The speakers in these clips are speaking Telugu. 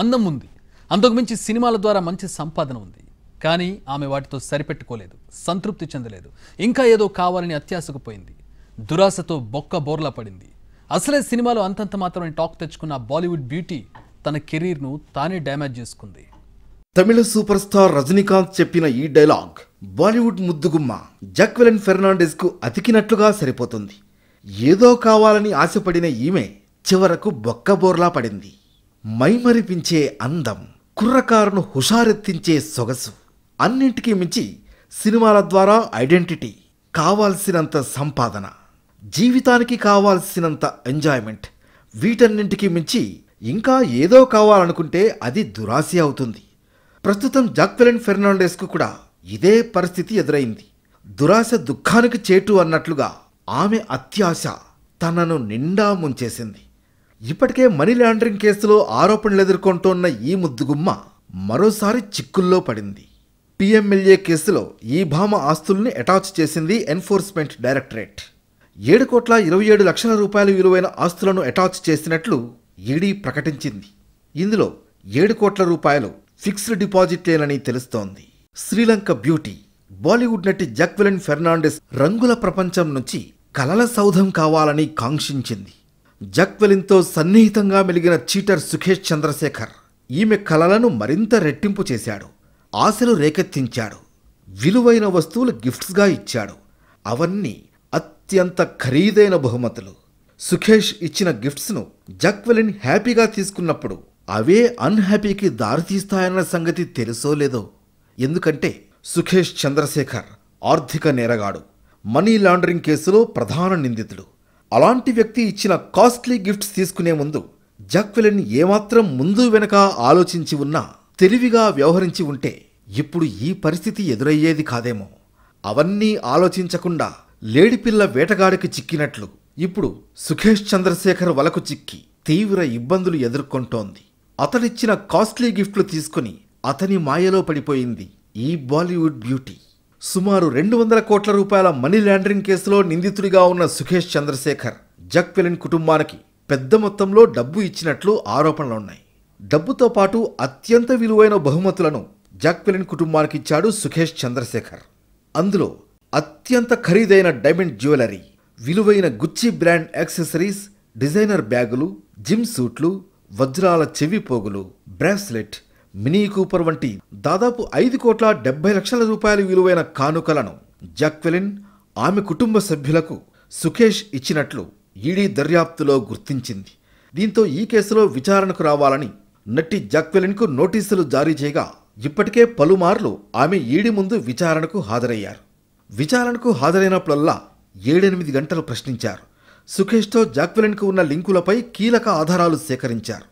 అందం ఉంది అంతకుమించి సినిమాల ద్వారా మంచి సంపాదన ఉంది కానీ ఆమె వాటితో సరిపెట్టుకోలేదు సంతృప్తి చెందలేదు ఇంకా ఏదో కావాలని అత్యాశకు పోయింది దురాశతో బొక్క బోర్లా పడింది అసలే సినిమాలో అంతంత మాత్రమే టాక్ తెచ్చుకున్న బాలీవుడ్ బ్యూటీ తన కెరీర్ను తానే డ్యామేజ్ చేసుకుంది తమిళ సూపర్ స్టార్ రజనీకాంత్ చెప్పిన ఈ డైలాగ్ బాలీవుడ్ ముద్దుగుమ్మ జక్వెలన్ ఫెర్నాండెస్కు అతికినట్లుగా సరిపోతుంది ఏదో కావాలని ఆశపడిన ఈమె చివరకు బొక్క బోర్లా పడింది మైమరిపించే అందం కుర్రకారును హుషారెత్తించే సొగసు అన్నింటికీ మించి సినిమాల ద్వారా ఐడెంటిటీ కావాల్సినంత సంపాదన జీవితానికి కావాల్సినంత ఎంజాయ్మెంట్ వీటన్నింటికీ మించి ఇంకా ఏదో కావాలనుకుంటే అది దురాశ అవుతుంది ప్రస్తుతం జాక్వెలిన్ ఫెర్నాండెస్కు కూడా ఇదే పరిస్థితి ఎదురైంది దురాశ దుఃఖానికి చేటు అన్నట్లుగా ఆమె అత్యాశ తనను నిండా ముంచేసింది ఇప్పటికే మనీ లాండరింగ్ కేసులో ఆరోపణలు ఎదుర్కొంటున్న ఈ ముద్దుగుమ్మ మరోసారి చిక్కుల్లో పడింది పిఎంఎల్ఏ కేసులో ఈ భామ ఆస్తుల్ని అటాచ్ చేసింది ఎన్ఫోర్స్మెంట్ డైరెక్టరేట్ ఏడు కోట్ల ఇరవై ఏడు లక్షల రూపాయల విలువైన ఆస్తులను అటాచ్ చేసినట్లు ఈడీ ప్రకటించింది ఇందులో ఏడు కోట్ల రూపాయలు ఫిక్స్డ్ డిపాజిట్లేనని తెలుస్తోంది శ్రీలంక బ్యూటీ బాలీవుడ్ నటి జాక్వెలిన్ ఫెర్నాండెస్ రంగుల ప్రపంచం నుంచి కలల సౌధం కావాలని కాంక్షించింది జక్వెలిన్తో సన్నిహితంగా మెలిగిన చీటర్ సుఖేష్ చంద్రశేఖర్ ఈమె కలలను మరింత రెట్టింపు చేశాడు ఆశలు రేకెత్తించాడు విలువైన వస్తువులు గిఫ్ట్స్గా ఇచ్చాడు అవన్నీ అత్యంత ఖరీదైన బహుమతులు సుఖేష్ ఇచ్చిన గిఫ్ట్స్ను జక్వెలిన్ హ్యాపీగా తీసుకున్నప్పుడు అవే అన్హ్యాపీకి దారితీస్తాయన్న సంగతి తెలుసో లేదో ఎందుకంటే సుఖేష్ చంద్రశేఖర్ ఆర్థిక నేరగాడు మనీ లాండరింగ్ కేసులో ప్రధాన నిందితుడు అలాంటి వ్యక్తి ఇచ్చిన కాస్ట్లీ గిఫ్ట్స్ తీసుకునే ముందు జాక్వెలిన్ ఏమాత్రం ముందు వెనక ఆలోచించి ఉన్నా తెలివిగా వ్యవహరించి ఉంటే ఇప్పుడు ఈ పరిస్థితి ఎదురయ్యేది కాదేమో అవన్నీ ఆలోచించకుండా లేడిపిల్ల వేటగాడికి చిక్కినట్లు ఇప్పుడు సుఖేష్ చంద్రశేఖర్ వలకు చిక్కి తీవ్ర ఇబ్బందులు ఎదుర్కొంటోంది అతడిచ్చిన కాస్ట్లీ గిఫ్ట్లు తీసుకుని అతని మాయలో పడిపోయింది ఈ బాలీవుడ్ బ్యూటీ సుమారు రెండు వందల కోట్ల రూపాయల మనీ లాండరింగ్ కేసులో నిందితుడిగా ఉన్న సుఖేష్ చంద్రశేఖర్ జక్పెలిన్ కుటుంబానికి పెద్ద మొత్తంలో డబ్బు ఇచ్చినట్లు ఆరోపణలున్నాయి డబ్బుతో పాటు అత్యంత విలువైన బహుమతులను జక్పెలిన్ కుటుంబానికి ఇచ్చాడు సుఖేష్ చంద్రశేఖర్ అందులో అత్యంత ఖరీదైన డైమండ్ జ్యువెలరీ విలువైన గుచ్చి బ్రాండ్ యాక్సెసరీస్ డిజైనర్ బ్యాగులు జిమ్ సూట్లు వజ్రాల చెవి పోగులు బ్రాస్లెట్ మినీ కూపర్ వంటి దాదాపు ఐదు కోట్ల డెబ్బై లక్షల రూపాయల విలువైన కానుకలను జాక్వెలిన్ ఆమె కుటుంబ సభ్యులకు సుఖేష్ ఇచ్చినట్లు ఈడీ దర్యాప్తులో గుర్తించింది దీంతో ఈ కేసులో విచారణకు రావాలని నటి జాక్వెలిన్కు నోటీసులు జారీ చేయగా ఇప్పటికే పలుమార్లు ఆమె ఈడి ముందు విచారణకు హాజరయ్యారు విచారణకు హాజరైనప్పుడల్లా ఏడెనిమిది గంటలు ప్రశ్నించారు సుఖేష్తో జాక్వెలిన్కు ఉన్న లింకులపై కీలక ఆధారాలు సేకరించారు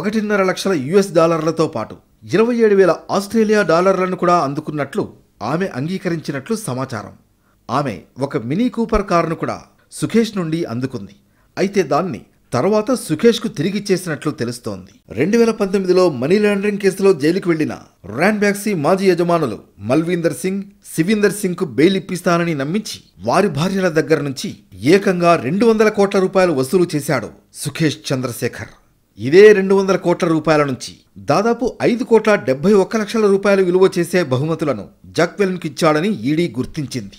ఒకటిన్నర లక్షల యుఎస్ డాలర్లతో పాటు ఇరవై ఏడు వేల ఆస్ట్రేలియా డాలర్లను కూడా అందుకున్నట్లు ఆమె అంగీకరించినట్లు సమాచారం ఆమె ఒక మినీ కూపర్ కారును కూడా సుఖేష్ నుండి అందుకుంది అయితే దాన్ని తర్వాత సుఖేష్కు చేసినట్లు తెలుస్తోంది రెండు వేల పంతొమ్మిదిలో మనీ లాండరింగ్ కేసులో జైలుకు వెళ్లిన ర్యాన్ బ్యాక్సీ మాజీ యజమానులు మల్వీందర్ సింగ్ శివీందర్ సింగ్కు బెయిల్ ఇప్పిస్తానని నమ్మించి వారి భార్యల దగ్గర నుంచి ఏకంగా రెండు వందల కోట్ల రూపాయలు వసూలు చేశాడు సుఖేష్ చంద్రశేఖర్ ఇదే రెండు వందల కోట్ల రూపాయల నుంచి దాదాపు ఐదు కోట్ల డెబ్బై ఒక్క లక్షల రూపాయలు విలువ చేసే బహుమతులను జక్వెల్న్కు ఇచ్చాడని ఈడీ గుర్తించింది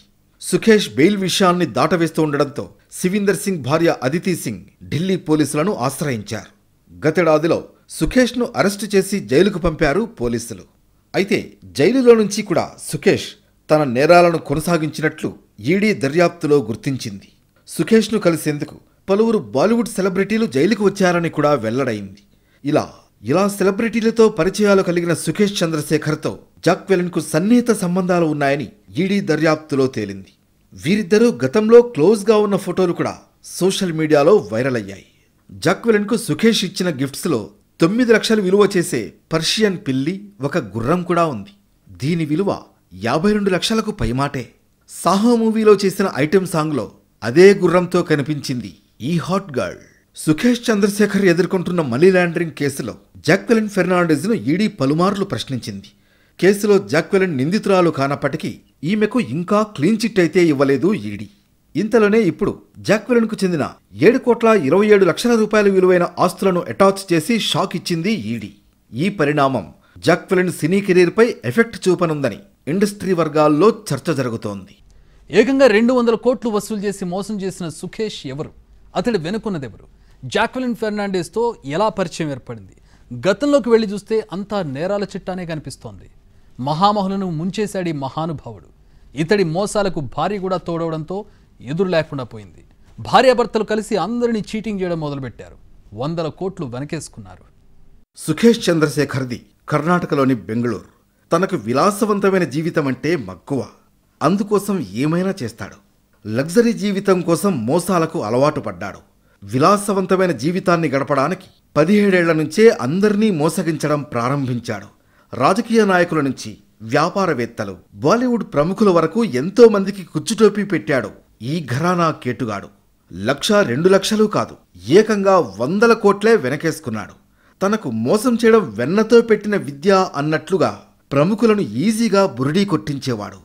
సుఖేష్ బెయిల్ విషయాన్ని దాటవేస్తూ ఉండడంతో సివిందర్ సింగ్ భార్య అదితి సింగ్ ఢిల్లీ పోలీసులను ఆశ్రయించారు గతేడాదిలో సుఖేష్ను అరెస్టు చేసి జైలుకు పంపారు పోలీసులు అయితే జైలులో నుంచి కూడా సుఖేష్ తన నేరాలను కొనసాగించినట్లు ఈడీ దర్యాప్తులో గుర్తించింది సుఖేష్ను కలిసేందుకు పలువురు బాలీవుడ్ సెలబ్రిటీలు జైలుకు వచ్చారని కూడా వెల్లడైంది ఇలా ఇలా సెలబ్రిటీలతో పరిచయాలు కలిగిన సుఖేష్ చంద్రశేఖర్తో జాక్ వెలన్కు సన్నిహిత సంబంధాలు ఉన్నాయని ఈడీ దర్యాప్తులో తేలింది వీరిద్దరూ గతంలో క్లోజ్గా ఉన్న ఫోటోలు కూడా సోషల్ మీడియాలో వైరల్ అయ్యాయి జాక్ వెలన్కు సుఖేష్ ఇచ్చిన గిఫ్ట్స్లో తొమ్మిది లక్షలు విలువ చేసే పర్షియన్ పిల్లి ఒక గుర్రం కూడా ఉంది దీని విలువ యాభై రెండు లక్షలకు పైమాటే సాహో మూవీలో చేసిన ఐటెం సాంగ్లో అదే గుర్రంతో కనిపించింది ఈ హాట్ గర్ల్ సుఖేష్ చంద్రశేఖర్ ఎదుర్కొంటున్న మనీ లాండరింగ్ కేసులో జాక్వెలిన్ ను ఈడీ పలుమార్లు ప్రశ్నించింది కేసులో జాక్వెలిన్ నిందితురాలు కానప్పటికీ ఈమెకు ఇంకా క్లీన్ చిట్ అయితే ఇవ్వలేదు ఈడీ ఇంతలోనే ఇప్పుడు కు చెందిన ఏడు కోట్ల ఇరవై ఏడు లక్షల రూపాయల విలువైన ఆస్తులను అటాచ్ చేసి షాక్ ఇచ్చింది ఈడీ ఈ పరిణామం జాక్వెలిన్ సినీ కెరీర్పై ఎఫెక్ట్ చూపనుందని ఇండస్ట్రీ వర్గాల్లో చర్చ జరుగుతోంది ఏకంగా రెండు వందల కోట్లు వసూలు చేసి మోసం చేసిన సుఖేష్ ఎవరు అతడు ఎవరు జాక్వెలిన్ ఫెర్నాండేస్తో ఎలా పరిచయం ఏర్పడింది గతంలోకి వెళ్ళి చూస్తే అంతా నేరాల చిట్టానే కనిపిస్తోంది మహామహులను ముంచేశాడు మహానుభావుడు ఇతడి మోసాలకు భార్య కూడా తోడవడంతో ఎదురు లేకుండా పోయింది భార్యాభర్తలు కలిసి అందరినీ చీటింగ్ చేయడం మొదలుపెట్టారు వందల కోట్లు వెనకేసుకున్నారు సుఖేష్ చంద్రశేఖర్ది కర్ణాటకలోని బెంగళూరు తనకు విలాసవంతమైన జీవితం అంటే మక్కువ అందుకోసం ఏమైనా చేస్తాడు లగ్జరీ జీవితం కోసం మోసాలకు అలవాటు పడ్డాడు విలాసవంతమైన జీవితాన్ని గడపడానికి పదిహేడేళ్ల నుంచే అందరినీ మోసగించడం ప్రారంభించాడు రాజకీయ నాయకుల నుంచి వ్యాపారవేత్తలు బాలీవుడ్ ప్రముఖుల వరకు ఎంతో మందికి కుచ్చుటోపీ పెట్టాడు ఈ ఘరానా కేటుగాడు లక్ష రెండు లక్షలు కాదు ఏకంగా వందల కోట్లే వెనకేసుకున్నాడు తనకు మోసం చేయడం వెన్నతో పెట్టిన విద్య అన్నట్లుగా ప్రముఖులను ఈజీగా బురడీ కొట్టించేవాడు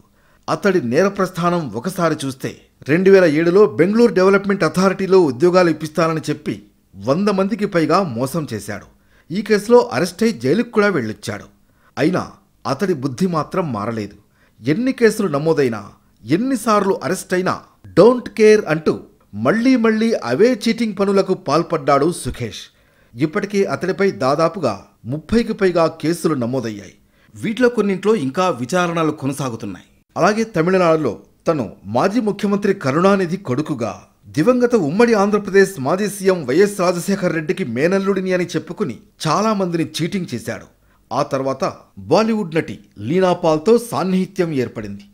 అతడి నేర ప్రస్థానం ఒకసారి చూస్తే రెండు వేల ఏడులో బెంగళూరు డెవలప్మెంట్ అథారిటీలో ఉద్యోగాలు ఇప్పిస్తానని చెప్పి వంద మందికి పైగా మోసం చేశాడు ఈ కేసులో అరెస్ట్ అయి జైలుకు కూడా వెళ్ళొచ్చాడు అయినా అతడి బుద్ధి మాత్రం మారలేదు ఎన్ని కేసులు నమోదైనా ఎన్నిసార్లు అరెస్ట్ అయినా డోంట్ కేర్ అంటూ మళ్లీ మళ్లీ అవే చీటింగ్ పనులకు పాల్పడ్డాడు సుఖేష్ ఇప్పటికీ అతడిపై దాదాపుగా ముప్పైకి పైగా కేసులు నమోదయ్యాయి వీటిలో కొన్నింట్లో ఇంకా విచారణలు కొనసాగుతున్నాయి అలాగే తమిళనాడులో తను మాజీ ముఖ్యమంత్రి కరుణానిధి కొడుకుగా దివంగత ఉమ్మడి ఆంధ్రప్రదేశ్ మాజీ సీఎం వైఎస్ రాజశేఖర రెడ్డికి మేనల్లుడిని అని చెప్పుకుని చాలా మందిని చీటింగ్ చేశాడు ఆ తర్వాత బాలీవుడ్ నటి లీనాపాల్తో సాన్నిహిత్యం ఏర్పడింది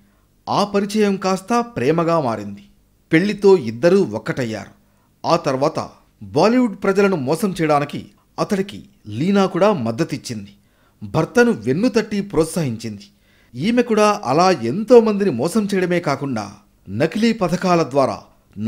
ఆ పరిచయం కాస్త ప్రేమగా మారింది పెళ్లితో ఇద్దరూ ఒక్కటయ్యారు ఆ తర్వాత బాలీవుడ్ ప్రజలను మోసం చేయడానికి అతడికి లీనా కూడా మద్దతిచ్చింది భర్తను వెన్ను తట్టి ప్రోత్సహించింది ఈమె కూడా అలా ఎంతో మందిని మోసం చేయడమే కాకుండా నకిలీ పథకాల ద్వారా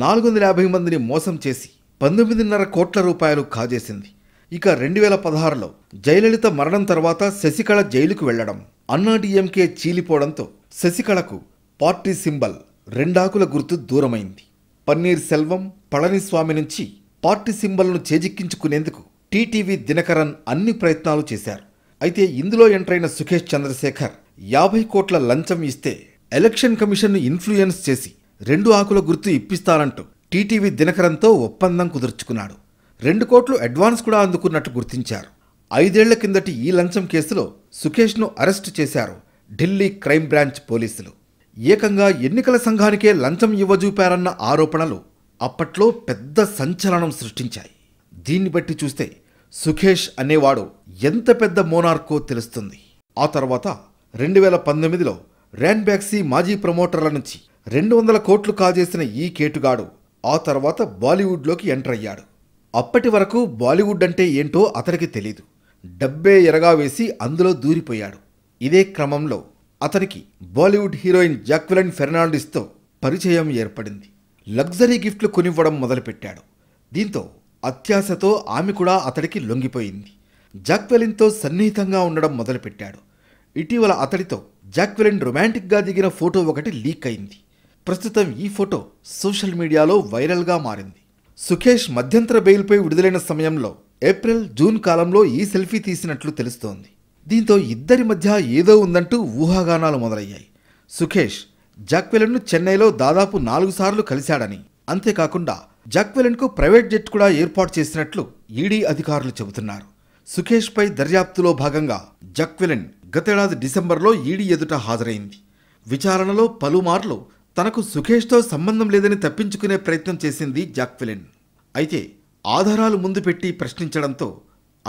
నాలుగు వందల యాభై మందిని మోసం చేసి పంతొమ్మిదిన్నర కోట్ల రూపాయలు కాజేసింది ఇక రెండు వేల పదహారులో జయలలిత మరణం తర్వాత శశికళ జైలుకు వెళ్లడం అన్నాడీఎంకే చీలిపోవడంతో శశికళకు పార్టీ సింబల్ రెండాకుల గుర్తు దూరమైంది పన్నీర్ సెల్వం పళనిస్వామి నుంచి పార్టీ సింబల్ను చేజిక్కించుకునేందుకు టీటీవీ దినకరన్ అన్ని ప్రయత్నాలు చేశారు అయితే ఇందులో ఎంటర్ అయిన సుఖేష్ చంద్రశేఖర్ యాభై కోట్ల లంచం ఇస్తే ఎలక్షన్ కమిషన్ను ఇన్ఫ్లుయెన్స్ చేసి రెండు ఆకుల గుర్తు ఇప్పిస్తానంటూ టీటీవీ దినకరంతో ఒప్పందం కుదుర్చుకున్నాడు రెండు కోట్లు అడ్వాన్స్ కూడా అందుకున్నట్టు గుర్తించారు ఐదేళ్ల కిందటి ఈ లంచం కేసులో సుఖేష్ను అరెస్టు చేశారు ఢిల్లీ క్రైమ్ బ్రాంచ్ పోలీసులు ఏకంగా ఎన్నికల సంఘానికే లంచం ఇవ్వజూపారన్న ఆరోపణలు అప్పట్లో పెద్ద సంచలనం సృష్టించాయి దీన్ని బట్టి చూస్తే సుఖేష్ అనేవాడు ఎంత పెద్ద మోనార్కో తెలుస్తుంది ఆ తర్వాత రెండు వేల పంతొమ్మిదిలో ర్యాన్ బ్యాక్సీ మాజీ ప్రమోటర్ల నుంచి రెండు వందల కోట్లు కాజేసిన ఈ కేటుగాడు ఆ తర్వాత బాలీవుడ్లోకి ఎంటర్ అయ్యాడు అప్పటి వరకు బాలీవుడ్ అంటే ఏంటో అతనికి తెలీదు డబ్బే ఎరగా వేసి అందులో దూరిపోయాడు ఇదే క్రమంలో అతనికి బాలీవుడ్ హీరోయిన్ జాక్విలన్ ఫెర్నాండిస్తో పరిచయం ఏర్పడింది లగ్జరీ గిఫ్ట్లు కొనివ్వడం మొదలుపెట్టాడు దీంతో అత్యాశతో ఆమె కూడా అతడికి లొంగిపోయింది జాక్వెలిన్తో సన్నిహితంగా ఉండడం మొదలుపెట్టాడు ఇటీవల అతడితో జాక్వెలిన్ రొమాంటిక్గా దిగిన ఫోటో ఒకటి లీక్ అయింది ప్రస్తుతం ఈ ఫోటో సోషల్ మీడియాలో వైరల్గా మారింది సుఖేష్ మధ్యంతర బెయిల్పై విడుదలైన సమయంలో ఏప్రిల్ జూన్ కాలంలో ఈ సెల్ఫీ తీసినట్లు తెలుస్తోంది దీంతో ఇద్దరి మధ్య ఏదో ఉందంటూ ఊహాగానాలు మొదలయ్యాయి సుఖేష్ జాక్వెలన్ను చెన్నైలో దాదాపు నాలుగు సార్లు కలిశాడని అంతేకాకుండా జాక్వెలన్కు ప్రైవేట్ జెట్ కూడా ఏర్పాటు చేసినట్లు ఈడీ అధికారులు చెబుతున్నారు సుఖేష్పై దర్యాప్తులో భాగంగా జాక్వెలన్ గతేడాది డిసెంబర్లో ఈడీ ఎదుట హాజరైంది విచారణలో పలుమార్లు తనకు సుఖేష్తో సంబంధం లేదని తప్పించుకునే ప్రయత్నం చేసింది జాక్వెలిన్ అయితే ఆధారాలు ముందు పెట్టి ప్రశ్నించడంతో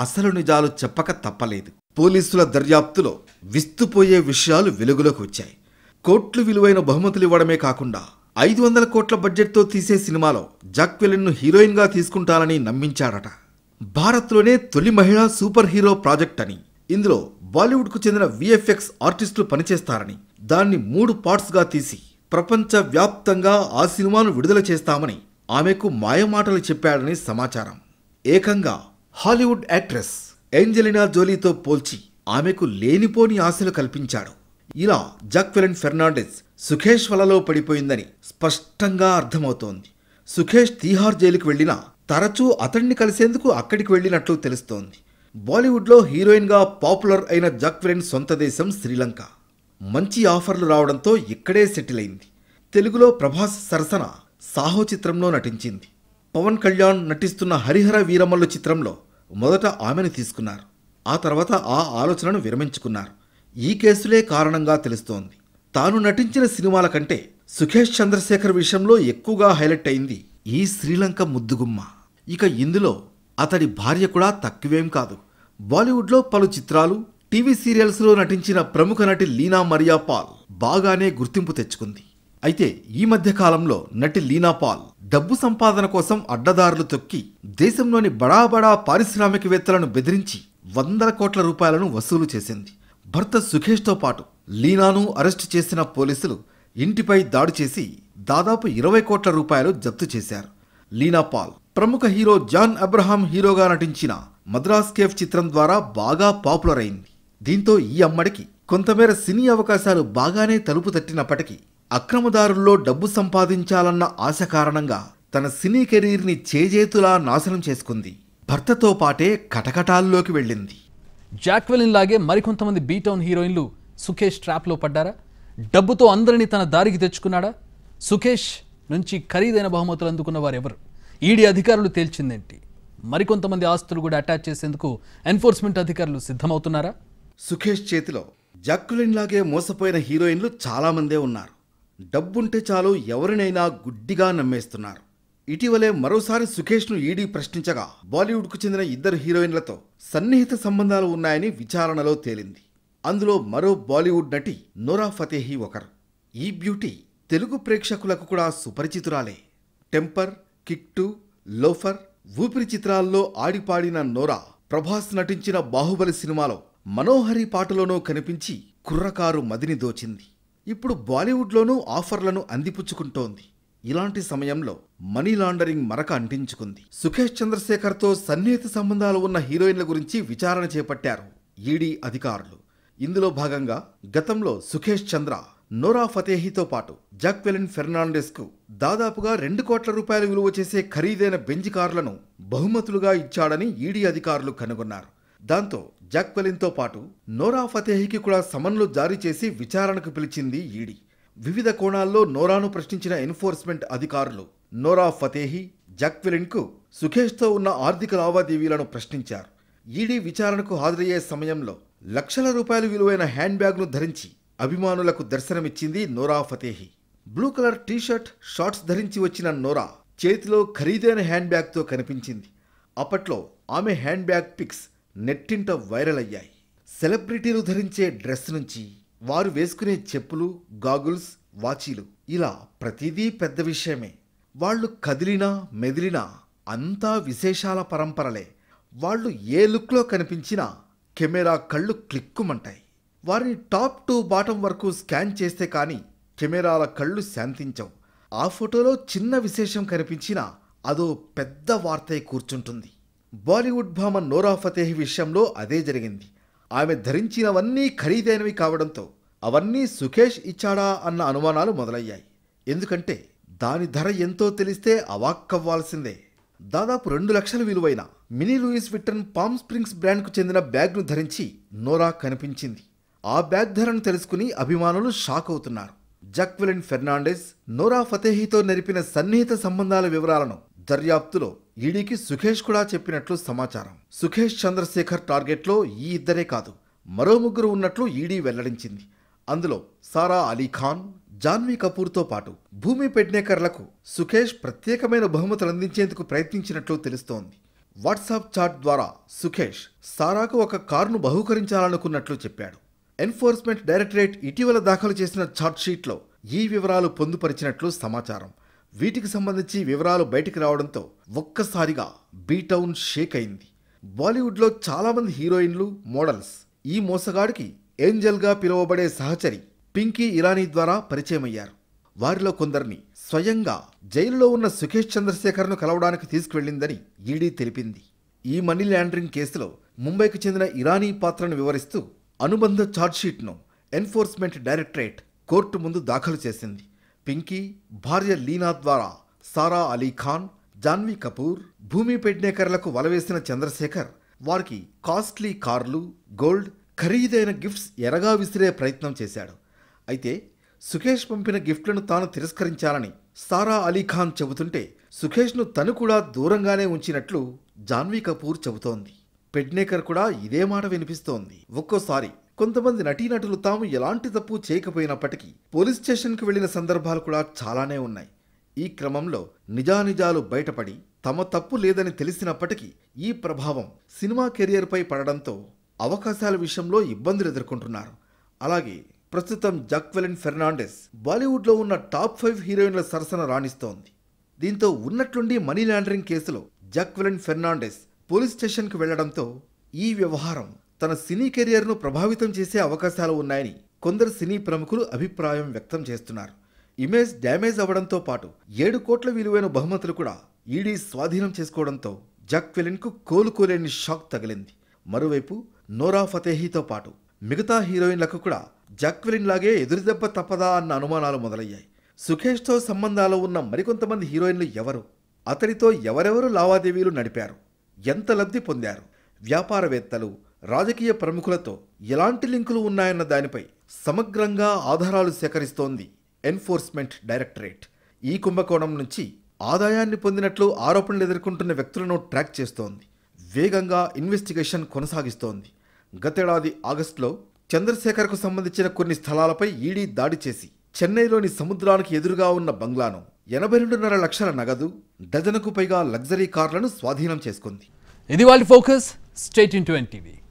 అసలు నిజాలు చెప్పక తప్పలేదు పోలీసుల దర్యాప్తులో విస్తుపోయే విషయాలు వెలుగులోకి వచ్చాయి కోట్లు విలువైన బహుమతులు ఇవ్వడమే కాకుండా ఐదు వందల కోట్ల బడ్జెట్తో తీసే సినిమాలో జాక్వెలిన్ను హీరోయిన్గా తీసుకుంటానని నమ్మించాడట భారత్లోనే తొలి మహిళా సూపర్ హీరో ప్రాజెక్ట్ అని ఇందులో బాలీవుడ్కు చెందిన విఎఫ్ఎక్స్ ఆర్టిస్టులు పనిచేస్తారని దాన్ని మూడు పార్ట్స్గా తీసి ప్రపంచవ్యాప్తంగా ఆ సినిమాను విడుదల చేస్తామని ఆమెకు మాయమాటలు చెప్పాడని సమాచారం ఏకంగా హాలీవుడ్ యాక్ట్రెస్ ఏంజలినా జోలీతో పోల్చి ఆమెకు లేనిపోని ఆశలు కల్పించాడు ఇలా జాక్వెలిన్ ఫెర్నాండెస్ సుఖేష్ వలలో పడిపోయిందని స్పష్టంగా అర్థమవుతోంది సుఖేష్ తీహార్ జైలుకు వెళ్లినా తరచూ అతడిని కలిసేందుకు అక్కడికి వెళ్ళినట్లు తెలుస్తోంది బాలీవుడ్లో హీరోయిన్గా పాపులర్ అయిన జాక్వెరిన్ సొంత దేశం శ్రీలంక మంచి ఆఫర్లు రావడంతో ఇక్కడే సెటిల్ అయింది తెలుగులో ప్రభాస్ సరసన సాహో చిత్రంలో నటించింది పవన్ కళ్యాణ్ నటిస్తున్న హరిహర వీరమల్లు చిత్రంలో మొదట ఆమెను తీసుకున్నారు ఆ తర్వాత ఆ ఆలోచనను విరమించుకున్నారు ఈ కేసులే కారణంగా తెలుస్తోంది తాను నటించిన సినిమాల కంటే సుఖేష్ చంద్రశేఖర్ విషయంలో ఎక్కువగా హైలైట్ అయింది ఈ శ్రీలంక ముద్దుగుమ్మ ఇక ఇందులో అతడి భార్య కూడా తక్కువేం కాదు బాలీవుడ్లో పలు చిత్రాలు టీవీ సీరియల్స్లో నటించిన ప్రముఖ నటి లీనా మరియా పాల్ బాగానే గుర్తింపు తెచ్చుకుంది అయితే ఈ మధ్య కాలంలో నటి లీనా పాల్ డబ్బు సంపాదన కోసం అడ్డదారులు తొక్కి దేశంలోని బడాబడా పారిశ్రామికవేత్తలను బెదిరించి వందల కోట్ల రూపాయలను వసూలు చేసింది భర్త సుఖేష్తో పాటు లీనాను అరెస్టు చేసిన పోలీసులు ఇంటిపై దాడి చేసి దాదాపు ఇరవై కోట్ల రూపాయలు జప్తు చేశారు లీనా పాల్ ప్రముఖ హీరో జాన్ అబ్రహాం హీరోగా నటించిన మద్రాస్ కేఫ్ చిత్రం ద్వారా బాగా పాపులర్ అయింది దీంతో ఈ అమ్మడికి కొంతమేర సినీ అవకాశాలు బాగానే తలుపు తట్టినప్పటికీ అక్రమదారుల్లో డబ్బు సంపాదించాలన్న ఆశ కారణంగా తన సినీ కెరీర్ని చేజేతులా నాశనం చేసుకుంది భర్తతో పాటే కటకటాల్లోకి వెళ్ళింది జాక్వెలిన్ లాగే మరికొంతమంది బీటౌన్ హీరోయిన్లు సుఖేష్ ట్రాప్లో పడ్డారా డబ్బుతో అందరినీ తన దారికి తెచ్చుకున్నాడా సుఖేష్ నుంచి ఖరీదైన బహుమతులు అందుకున్న వారు ఎవరు ఈడీ అధికారులు తేల్చిందేంటి మరికొంతమంది ఆస్తులు కూడా అటాచ్ చేసేందుకు ఎన్ఫోర్స్మెంట్ అధికారులు సిద్ధమవుతున్నారా సుఖేష్ చేతిలో జాక్యులిన్ లాగే మోసపోయిన హీరోయిన్లు చాలామందే ఉన్నారు డబ్బుంటే చాలు ఎవరినైనా గుడ్డిగా నమ్మేస్తున్నారు ఇటీవలే మరోసారి సుఖేష్ను ఈడీ ప్రశ్నించగా బాలీవుడ్కు చెందిన ఇద్దరు హీరోయిన్లతో సన్నిహిత సంబంధాలు ఉన్నాయని విచారణలో తేలింది అందులో మరో బాలీవుడ్ నటి నోరా ఫతేహీ ఒకరు ఈ బ్యూటీ తెలుగు ప్రేక్షకులకు కూడా సుపరిచితురాలే టెంపర్ కిక్ లోఫర్ ఊపిరి చిత్రాల్లో ఆడిపాడిన నోరా ప్రభాస్ నటించిన బాహుబలి సినిమాలో మనోహరి పాటలోనూ కనిపించి కుర్రకారు మదిని దోచింది ఇప్పుడు బాలీవుడ్లోనూ ఆఫర్లను అందిపుచ్చుకుంటోంది ఇలాంటి సమయంలో మనీ లాండరింగ్ మరక అంటించుకుంది సుఖేష్ చంద్రశేఖర్తో సన్నిహిత సంబంధాలు ఉన్న హీరోయిన్ల గురించి విచారణ చేపట్టారు ఈడీ అధికారులు ఇందులో భాగంగా గతంలో సుఖేష్ చంద్ర నోరా ఫతేహీతో పాటు జాక్వెలిన్ ఫెర్నాండెస్కు దాదాపుగా రెండు కోట్ల రూపాయల విలువ చేసే ఖరీదైన బెంజ్ కార్లను బహుమతులుగా ఇచ్చాడని ఈడీ అధికారులు కనుగొన్నారు దాంతో జాక్వెలిన్తో పాటు నోరా ఫతేహికి కూడా సమన్లు జారీ చేసి విచారణకు పిలిచింది ఈడీ వివిధ కోణాల్లో నోరాను ప్రశ్నించిన ఎన్ఫోర్స్మెంట్ అధికారులు నోరా ఫతేహి జాక్వెలిన్కు సుఖేష్తో ఉన్న ఆర్థిక లావాదేవీలను ప్రశ్నించారు ఈడీ విచారణకు హాజరయ్యే సమయంలో లక్షల రూపాయల విలువైన హ్యాండ్ బ్యాగ్ను ధరించి అభిమానులకు దర్శనమిచ్చింది Nora Fatehi blue colour t shirt shorts ధరించి వచ్చిన నోరా చేతిలో ఖరీదైన హ్యాండ్ బ్యాగ్తో కనిపించింది అప్పట్లో ఆమె హ్యాండ్ బ్యాగ్ పిక్స్ నెట్టింట వైరల్ అయ్యాయి సెలబ్రిటీలు ధరించే డ్రెస్ నుంచి వారు వేసుకునే చెప్పులు గాగుల్స్ వాచీలు ఇలా ప్రతిదీ పెద్ద విషయమే వాళ్ళు కదిలినా మెదిలినా అంతా విశేషాల పరంపరలే వాళ్ళు ఏ లుక్లో కనిపించినా కెమెరా కళ్ళు క్లిక్కుమంటాయి వారిని టాప్ టు బాటం వరకు స్కాన్ చేస్తే కానీ కెమెరాల కళ్ళు శాంతించవు ఆ ఫోటోలో చిన్న విశేషం కనిపించినా అదో పెద్ద వార్తై కూర్చుంటుంది బాలీవుడ్ భామ నోరా ఫతేహ్ విషయంలో అదే జరిగింది ఆమె ధరించినవన్నీ ఖరీదైనవి కావడంతో అవన్నీ సుఖేష్ ఇచ్చాడా అన్న అనుమానాలు మొదలయ్యాయి ఎందుకంటే దాని ధర ఎంతో తెలిస్తే అవాక్కవ్వాల్సిందే దాదాపు రెండు లక్షల విలువైన mini Louis Vuitton Palm Springs బ్రాండ్కు చెందిన బ్యాగ్ను ధరించి నోరా కనిపించింది ఆ బ్యాగ్ ధరను తెలుసుకుని అభిమానులు షాక్ అవుతున్నారు జక్విలిన్ ఫెర్నాండెస్ నోరా ఫతేహీతో నెరిపిన సన్నిహిత సంబంధాల వివరాలను దర్యాప్తులో ఈడీకి సుఖేష్ కూడా చెప్పినట్లు సమాచారం సుఖేష్ చంద్రశేఖర్ టార్గెట్లో ఈ ఇద్దరే కాదు మరో ముగ్గురు ఉన్నట్లు ఈడీ వెల్లడించింది అందులో సారా అలీ ఖాన్ జాన్వీ కపూర్తో పాటు భూమి పెడ్నేకర్లకు సుఖేష్ ప్రత్యేకమైన బహుమతులు అందించేందుకు ప్రయత్నించినట్లు తెలుస్తోంది వాట్సాప్ చాట్ ద్వారా సుఖేష్ సారాకు ఒక కారును బహుకరించాలనుకున్నట్లు చెప్పాడు ఎన్ఫోర్స్మెంట్ డైరెక్టరేట్ ఇటీవల దాఖలు చేసిన ఛార్జ్షీట్లో ఈ వివరాలు పొందుపరిచినట్లు సమాచారం వీటికి సంబంధించి వివరాలు బయటికి రావడంతో ఒక్కసారిగా బీటౌన్ షేక్ అయింది బాలీవుడ్లో చాలామంది హీరోయిన్లు మోడల్స్ ఈ మోసగాడికి ఏంజల్గా పిలువబడే సహచరి పింకీ ఇరానీ ద్వారా పరిచయమయ్యారు వారిలో కొందరిని స్వయంగా జైలులో ఉన్న సుఖేష్ చంద్రశేఖర్ను కలవడానికి తీసుకువెళ్లిందని ఈడీ తెలిపింది ఈ మనీ ల్యాండరింగ్ కేసులో ముంబైకి చెందిన ఇరానీ పాత్రను వివరిస్తూ అనుబంధ ఛార్జ్షీట్ను ఎన్ఫోర్స్మెంట్ డైరెక్టరేట్ కోర్టు ముందు దాఖలు చేసింది పింకీ భార్య లీనా ద్వారా సారా అలీ ఖాన్ జాన్వీ కపూర్ భూమి పెడ్నేకర్లకు వలవేసిన చంద్రశేఖర్ వారికి కాస్ట్లీ కార్లు గోల్డ్ ఖరీదైన గిఫ్ట్స్ ఎరగా విసిరే ప్రయత్నం చేశాడు అయితే సుఖేష్ పంపిన గిఫ్ట్లను తాను తిరస్కరించాలని సారా అలీఖాన్ చెబుతుంటే సుఖేష్ను తను కూడా దూరంగానే ఉంచినట్లు జాన్వీ కపూర్ చెబుతోంది పెడ్నేకర్ కూడా ఇదే మాట వినిపిస్తోంది ఒక్కోసారి కొంతమంది నటీనటులు తాము ఎలాంటి తప్పు చేయకపోయినప్పటికీ పోలీస్ స్టేషన్కి వెళ్లిన సందర్భాలు కూడా చాలానే ఉన్నాయి ఈ క్రమంలో నిజానిజాలు బయటపడి తమ తప్పు లేదని తెలిసినప్పటికీ ఈ ప్రభావం సినిమా కెరియర్పై పడడంతో అవకాశాల విషయంలో ఇబ్బందులు ఎదుర్కొంటున్నారు అలాగే ప్రస్తుతం జక్వెలిన్ ఫెర్నాండెస్ బాలీవుడ్లో ఉన్న టాప్ ఫైవ్ హీరోయిన్ల సరసన రాణిస్తోంది దీంతో ఉన్నట్లుండి మనీ లాండరింగ్ కేసులో జక్వెలిన్ ఫెర్నాండెస్ పోలీస్ స్టేషన్కు వెళ్లడంతో ఈ వ్యవహారం తన సినీ కెరియర్ను ప్రభావితం చేసే అవకాశాలు ఉన్నాయని కొందరు సినీ ప్రముఖులు అభిప్రాయం వ్యక్తం చేస్తున్నారు ఇమేజ్ డ్యామేజ్ అవ్వడంతో పాటు ఏడు కోట్ల విలువైన బహుమతులు కూడా ఈడీ స్వాధీనం చేసుకోవడంతో జాక్వెలిన్కు కోలుకోలేని షాక్ తగిలింది మరోవైపు నోరా ఫతేహీతో పాటు మిగతా హీరోయిన్లకు కూడా జాక్వెలిన్ లాగే ఎదురుదెబ్బ తప్పదా అన్న అనుమానాలు మొదలయ్యాయి సుఖేష్తో సంబంధాలు ఉన్న మరికొంతమంది హీరోయిన్లు ఎవరు అతడితో ఎవరెవరు లావాదేవీలు నడిపారు ఎంత లబ్ధి పొందారు వ్యాపారవేత్తలు రాజకీయ ప్రముఖులతో ఎలాంటి లింకులు ఉన్నాయన్న దానిపై సమగ్రంగా ఆధారాలు సేకరిస్తోంది ఎన్ఫోర్స్మెంట్ డైరెక్టరేట్ ఈ కుంభకోణం నుంచి ఆదాయాన్ని పొందినట్లు ఆరోపణలు ఎదుర్కొంటున్న వ్యక్తులను ట్రాక్ చేస్తోంది వేగంగా ఇన్వెస్టిగేషన్ కొనసాగిస్తోంది గతేడాది ఆగస్టులో చంద్రశేఖర్కు సంబంధించిన కొన్ని స్థలాలపై ఈడీ దాడి చేసి చెన్నైలోని సముద్రానికి ఎదురుగా ఉన్న బంగ్లాను ఎనభై రెండున్నర లక్షల నగదు డజనకు పైగా లగ్జరీ కార్లను స్వాధీనం చేసుకుంది Idi World Focus, straight into NTV.